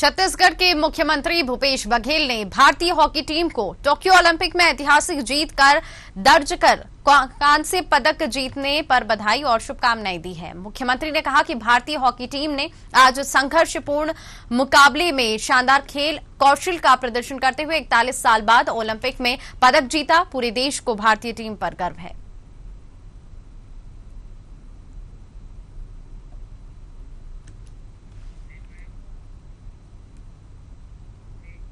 छत्तीसगढ़ के मुख्यमंत्री भूपेश बघेल ने भारतीय हॉकी टीम को टोक्यो ओलंपिक में ऐतिहासिक जीत कर दर्ज कर कांस्य पदक जीतने पर बधाई और शुभकामनाएं दी है मुख्यमंत्री ने कहा कि भारतीय हॉकी टीम ने आज संघर्षपूर्ण मुकाबले में शानदार खेल कौशल का प्रदर्शन करते हुए इकतालीस साल बाद ओलंपिक में पदक जीता पूरे देश को भारतीय टीम पर गर्व है